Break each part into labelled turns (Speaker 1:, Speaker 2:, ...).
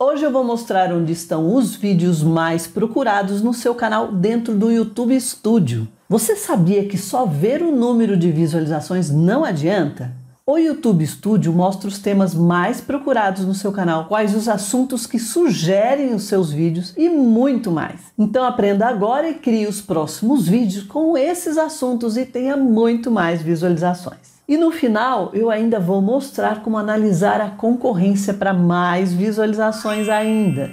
Speaker 1: Hoje eu vou mostrar onde estão os vídeos mais procurados no seu canal dentro do YouTube Studio. Você sabia que só ver o número de visualizações não adianta? O YouTube Studio mostra os temas mais procurados no seu canal, quais os assuntos que sugerem os seus vídeos e muito mais. Então aprenda agora e crie os próximos vídeos com esses assuntos e tenha muito mais visualizações. E no final eu ainda vou mostrar como analisar a concorrência para mais visualizações ainda.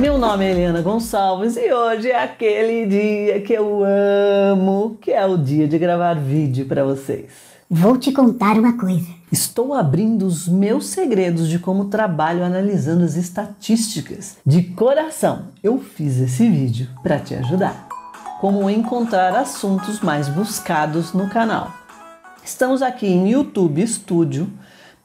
Speaker 1: Meu nome é Eliana Gonçalves e hoje é aquele dia que eu amo, que é o dia de gravar vídeo para vocês. Vou te contar uma coisa. Estou abrindo os meus segredos de como trabalho analisando as estatísticas. De coração, eu fiz esse vídeo para te ajudar como encontrar assuntos mais buscados no canal. Estamos aqui em YouTube Studio,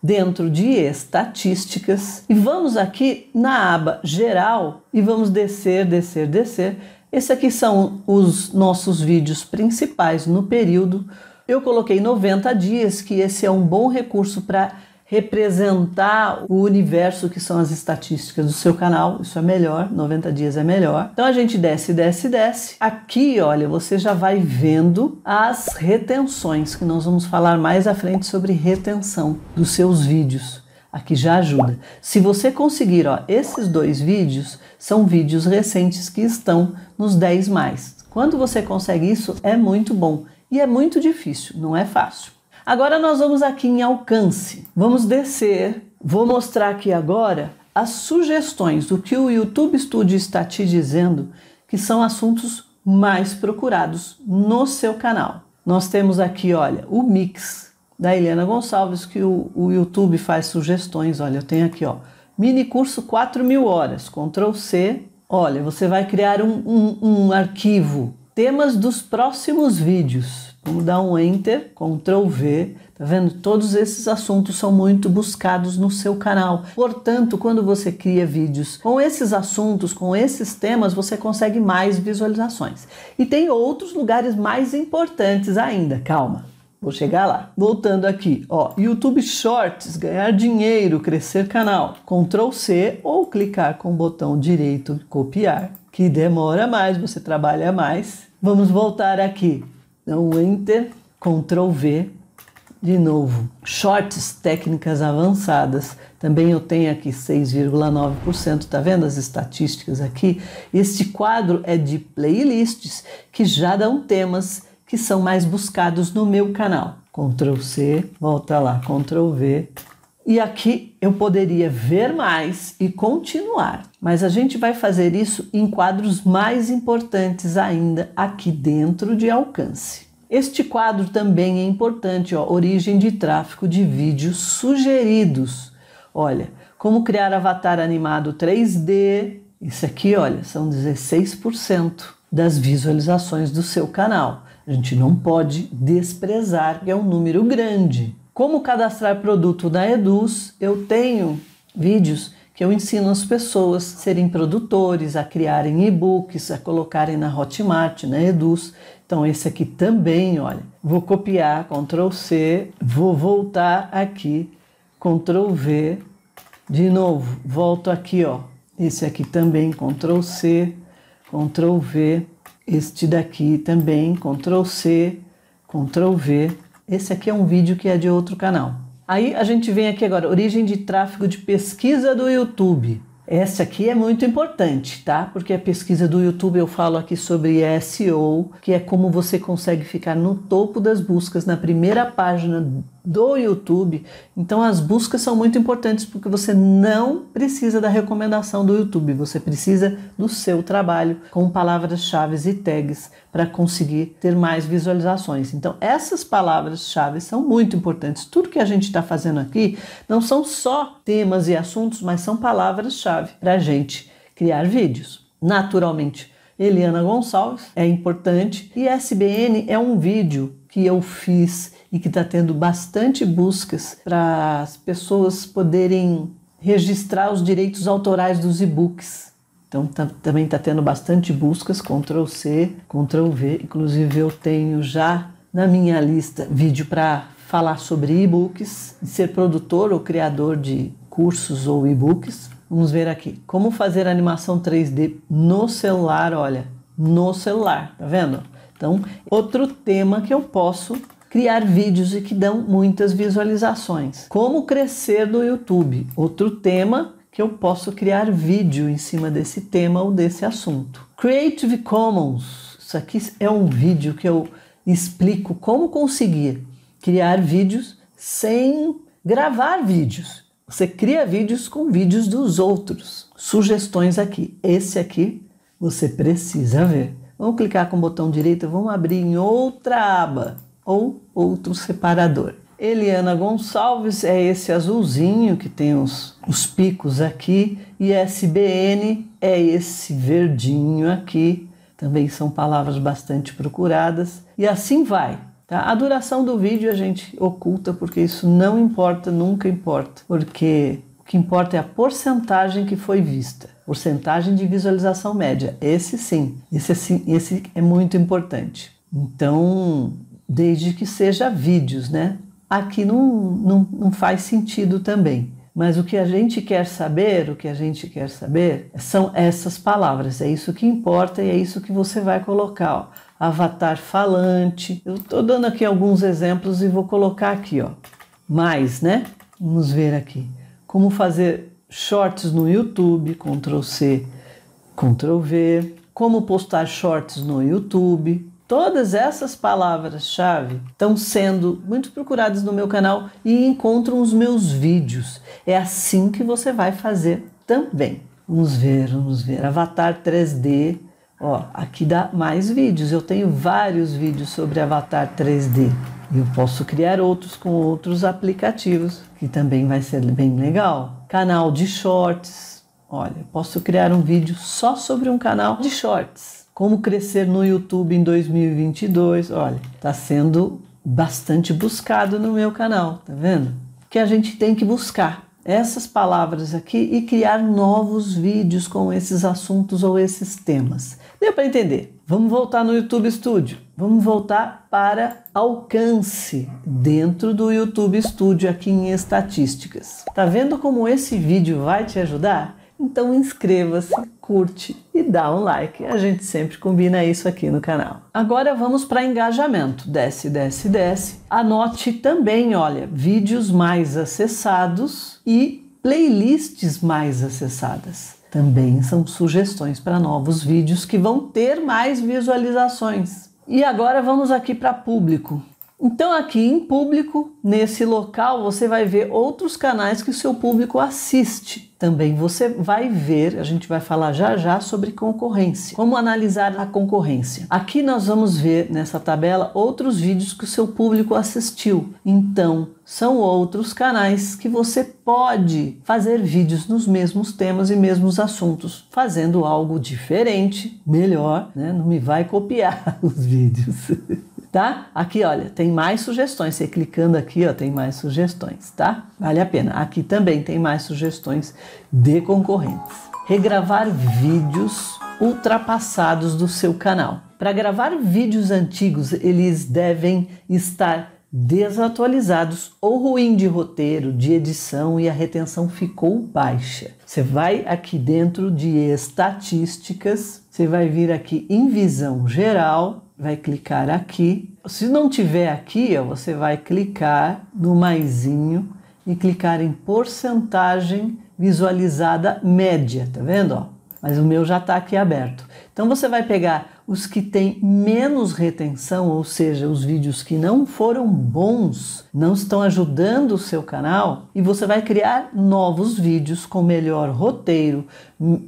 Speaker 1: dentro de estatísticas e vamos aqui na aba geral e vamos descer, descer, descer. Esse aqui são os nossos vídeos principais no período. Eu coloquei 90 dias, que esse é um bom recurso para representar o universo que são as estatísticas do seu canal. Isso é melhor, 90 dias é melhor. Então a gente desce, desce, desce. Aqui, olha, você já vai vendo as retenções, que nós vamos falar mais à frente sobre retenção dos seus vídeos. Aqui já ajuda. Se você conseguir, ó, esses dois vídeos são vídeos recentes que estão nos 10 mais. Quando você consegue isso, é muito bom e é muito difícil, não é fácil. Agora nós vamos aqui em alcance. Vamos descer. Vou mostrar aqui agora as sugestões do que o YouTube Studio está te dizendo que são assuntos mais procurados no seu canal. Nós temos aqui, olha, o mix da Helena Gonçalves, que o, o YouTube faz sugestões. Olha, eu tenho aqui, ó, mini curso 4 mil horas, Ctrl C. Olha, você vai criar um, um, um arquivo, temas dos próximos vídeos. Vamos dar um Enter, Ctrl V, tá vendo? Todos esses assuntos são muito buscados no seu canal. Portanto, quando você cria vídeos com esses assuntos, com esses temas, você consegue mais visualizações. E tem outros lugares mais importantes ainda, calma. Vou chegar lá. Voltando aqui, ó, YouTube Shorts, ganhar dinheiro, crescer canal. Ctrl C ou clicar com o botão direito, copiar, que demora mais, você trabalha mais. Vamos voltar aqui. Então, Enter, Ctrl V, de novo. Shorts, técnicas avançadas. Também eu tenho aqui 6,9%. Tá vendo as estatísticas aqui? Este quadro é de playlists que já dão temas que são mais buscados no meu canal. Ctrl C, volta lá, Ctrl V, e aqui eu poderia ver mais e continuar, mas a gente vai fazer isso em quadros mais importantes ainda aqui dentro de alcance. Este quadro também é importante, ó, origem de tráfego de vídeos sugeridos. Olha, como criar avatar animado 3D. Isso aqui, olha, são 16% das visualizações do seu canal. A gente não pode desprezar, que é um número grande. Como cadastrar produto na Eduz, eu tenho vídeos que eu ensino as pessoas a serem produtores, a criarem e-books, a colocarem na Hotmart, na Eduz. Então esse aqui também, olha, vou copiar, Ctrl C, vou voltar aqui, Ctrl V, de novo, volto aqui, ó. Esse aqui também, Ctrl C, Ctrl V, este daqui também, Ctrl C, Ctrl V. Esse aqui é um vídeo que é de outro canal. Aí a gente vem aqui agora, origem de tráfego de pesquisa do YouTube. Essa aqui é muito importante, tá? Porque a pesquisa do YouTube eu falo aqui sobre SEO, que é como você consegue ficar no topo das buscas na primeira página do YouTube. Então as buscas são muito importantes porque você não precisa da recomendação do YouTube, você precisa do seu trabalho com palavras-chave e tags para conseguir ter mais visualizações. Então essas palavras-chave são muito importantes. Tudo que a gente está fazendo aqui não são só temas e assuntos, mas são palavras-chave para a gente criar vídeos. Naturalmente, Eliana Gonçalves é importante e SBN é um vídeo que eu fiz e que está tendo bastante buscas para as pessoas poderem registrar os direitos autorais dos e-books. Então tá, também está tendo bastante buscas, Ctrl C, Ctrl V. Inclusive eu tenho já na minha lista vídeo para falar sobre e-books, ser produtor ou criador de cursos ou e-books. Vamos ver aqui. Como fazer animação 3D no celular, olha, no celular, tá vendo? Então, outro tema que eu posso criar vídeos e que dão muitas visualizações. Como crescer no YouTube? Outro tema que eu posso criar vídeo em cima desse tema ou desse assunto. Creative Commons. Isso aqui é um vídeo que eu explico como conseguir criar vídeos sem gravar vídeos. Você cria vídeos com vídeos dos outros. Sugestões aqui. Esse aqui você precisa ver. Vamos clicar com o botão direito, vamos abrir em outra aba ou outro separador. Eliana Gonçalves é esse azulzinho que tem os, os picos aqui e SBN é esse verdinho aqui. Também são palavras bastante procuradas e assim vai. Tá? A duração do vídeo a gente oculta porque isso não importa, nunca importa, porque o que importa é a porcentagem que foi vista porcentagem de visualização média. Esse sim, esse, sim esse é muito importante. Então, desde que seja vídeos, né? Aqui não, não, não faz sentido também. Mas o que a gente quer saber, o que a gente quer saber são essas palavras. É isso que importa e é isso que você vai colocar. Ó. Avatar falante. Eu estou dando aqui alguns exemplos e vou colocar aqui, ó. Mais, né? Vamos ver aqui. Como fazer shorts no YouTube, Ctrl C, Ctrl V, como postar shorts no YouTube. Todas essas palavras-chave estão sendo muito procuradas no meu canal e encontram os meus vídeos. É assim que você vai fazer também. Vamos ver, vamos ver. Avatar 3D. Ó, aqui dá mais vídeos. Eu tenho vários vídeos sobre Avatar 3D. Eu posso criar outros com outros aplicativos, que também vai ser bem legal canal de shorts. Olha, posso criar um vídeo só sobre um canal de shorts. Como crescer no YouTube em 2022. Olha, está sendo bastante buscado no meu canal, tá vendo? Que a gente tem que buscar essas palavras aqui e criar novos vídeos com esses assuntos ou esses temas. Deu para entender? Vamos voltar no YouTube Studio. Vamos voltar para alcance dentro do YouTube Studio aqui em estatísticas. Tá vendo como esse vídeo vai te ajudar? Então inscreva-se, curte e dá um like. A gente sempre combina isso aqui no canal. Agora vamos para engajamento. Desce, desce, desce. Anote também, olha, vídeos mais acessados e playlists mais acessadas. Também são sugestões para novos vídeos que vão ter mais visualizações. E agora vamos aqui para público. Então, aqui em público, nesse local, você vai ver outros canais que o seu público assiste. Também você vai ver, a gente vai falar já já sobre concorrência, como analisar a concorrência. Aqui nós vamos ver nessa tabela outros vídeos que o seu público assistiu. Então, são outros canais que você pode fazer vídeos nos mesmos temas e mesmos assuntos, fazendo algo diferente, melhor, né? Não me vai copiar os vídeos tá? Aqui, olha, tem mais sugestões. Você clicando aqui, ó, tem mais sugestões, tá? Vale a pena. Aqui também tem mais sugestões de concorrentes. Regravar vídeos ultrapassados do seu canal. Para gravar vídeos antigos, eles devem estar desatualizados ou ruim de roteiro, de edição e a retenção ficou baixa. Você vai aqui dentro de estatísticas, você vai vir aqui em visão geral, vai clicar aqui. Se não tiver aqui, ó, você vai clicar no maisinho e clicar em porcentagem visualizada média, tá vendo? Ó? Mas o meu já está aqui aberto. Então você vai pegar os que têm menos retenção, ou seja, os vídeos que não foram bons, não estão ajudando o seu canal, e você vai criar novos vídeos com melhor roteiro,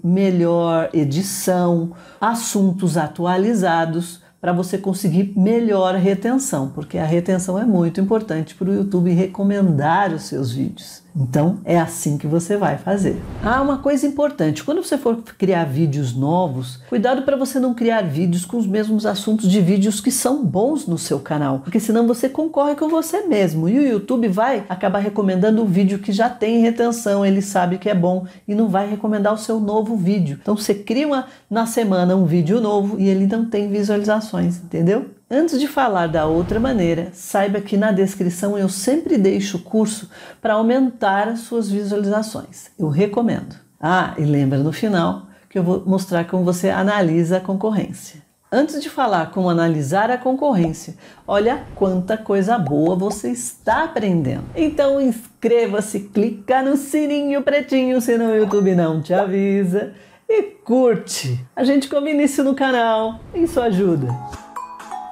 Speaker 1: melhor edição, assuntos atualizados para você conseguir melhor retenção, porque a retenção é muito importante para o YouTube recomendar os seus vídeos. Então é assim que você vai fazer. Ah, uma coisa importante: quando você for criar vídeos novos, cuidado para você não criar vídeos com os mesmos assuntos de vídeos que são bons no seu canal, porque senão você concorre com você mesmo e o YouTube vai acabar recomendando o vídeo que já tem retenção, ele sabe que é bom e não vai recomendar o seu novo vídeo. Então você cria uma, na semana um vídeo novo e ele não tem visualizações, entendeu? Antes de falar da outra maneira, saiba que na descrição eu sempre deixo o curso para aumentar as suas visualizações. Eu recomendo. Ah, e lembra no final que eu vou mostrar como você analisa a concorrência. Antes de falar como analisar a concorrência, olha quanta coisa boa você está aprendendo. Então inscreva-se, clica no sininho pretinho, senão o YouTube não te avisa. E curte! A gente combina isso no canal, isso ajuda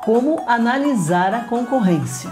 Speaker 1: como analisar a concorrência.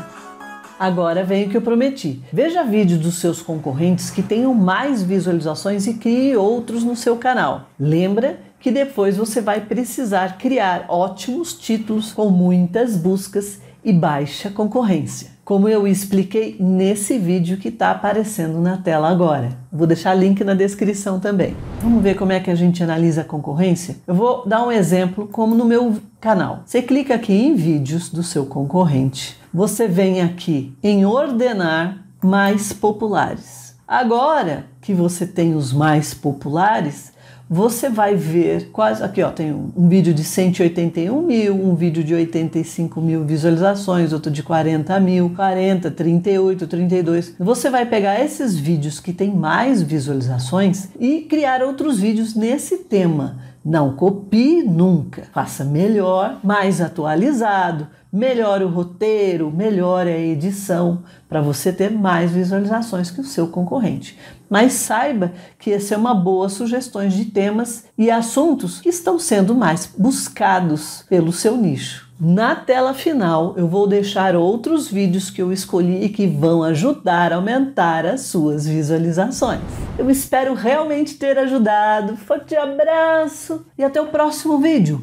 Speaker 1: Agora vem o que eu prometi. Veja vídeos dos seus concorrentes que tenham mais visualizações e crie outros no seu canal. Lembra que depois você vai precisar criar ótimos títulos com muitas buscas e baixa concorrência, como eu expliquei nesse vídeo que está aparecendo na tela agora. Vou deixar link na descrição também. Vamos ver como é que a gente analisa a concorrência? Eu vou dar um exemplo como no meu canal. Você clica aqui em vídeos do seu concorrente, você vem aqui em ordenar mais populares. Agora que você tem os mais populares, você vai ver quase. Aqui ó, tem um, um, vídeo de 181 mil, um vídeo de 85 mil visualizações, outro de 40 mil, 40, 38, 32. Você vai pegar esses vídeos que têm mais visualizações e criar outros vídeos nesse tema. Não copie nunca. Faça melhor, mais atualizado, melhore o roteiro, melhore a edição, para você ter mais visualizações que o seu concorrente. Mas saiba que essa é uma boa sugestões de temas e assuntos que estão sendo mais buscados pelo seu nicho. Na tela final, eu vou deixar outros vídeos que eu escolhi e que vão ajudar a aumentar as suas visualizações. Eu espero realmente ter ajudado. Forte abraço e até o próximo vídeo.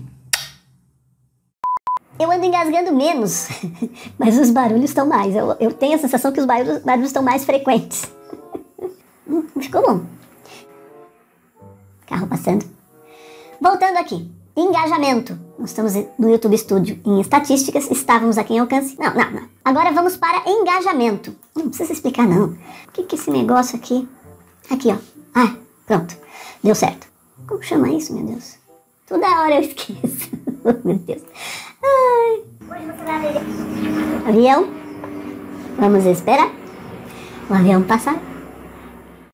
Speaker 1: Eu ando engasgando menos, mas os barulhos estão mais. Eu, eu tenho a sensação que os barulhos, barulhos estão mais frequentes. Hum, ficou bom. Carro passando. Voltando aqui. Engajamento. Nós estamos no YouTube Studio em estatísticas, estávamos aqui em alcance. Não, não, não. Agora vamos para engajamento. Não precisa explicar, não. O que, que esse negócio aqui? Aqui, ó. Ah, pronto. Deu certo. Como chama isso, meu Deus? Toda hora eu esqueço. Oh, meu Deus. Ai. Avião. Vamos esperar o avião passar.